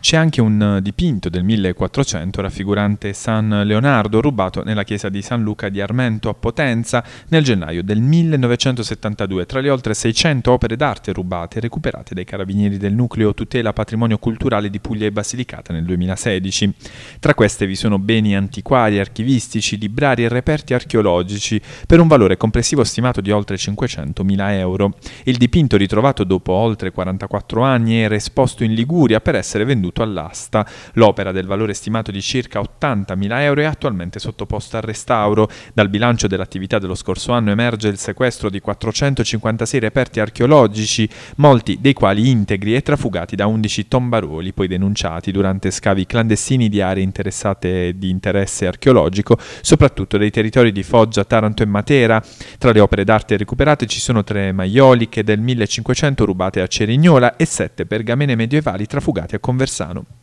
C'è anche un eh, dipinto del 1400 raffigurante San Leonardo rubato nella chiesa di San Luca di Armento a Potenza nel gennaio del 1972 tra le oltre 600 opere d'arte rubate e recuperate dai carabinieri del nucleo tutela patrimonio culturale di Puglia e Basilicata nel 2016. Tra queste vi sono beni antiquari, archivistici, librari e reperti archeologici per un valore complessivo stimato di oltre 500.000 euro. Il dipinto ritrovato dopo oltre 44 anni era esposto in Liguria per essere venduto venduto all'asta. L'opera del valore stimato di circa 80.000 euro è attualmente sottoposta al restauro. Dal bilancio dell'attività dello scorso anno emerge il sequestro di 456 reperti archeologici, molti dei quali integri e trafugati da 11 tombaroli poi denunciati durante scavi clandestini di aree interessate di interesse archeologico, soprattutto dei territori di Foggia, Taranto e Matera. Tra le opere d'arte recuperate ci sono tre maioliche del 1500 rubate a Cerignola e sette pergamene medievali trafugate a Conversione Cassano.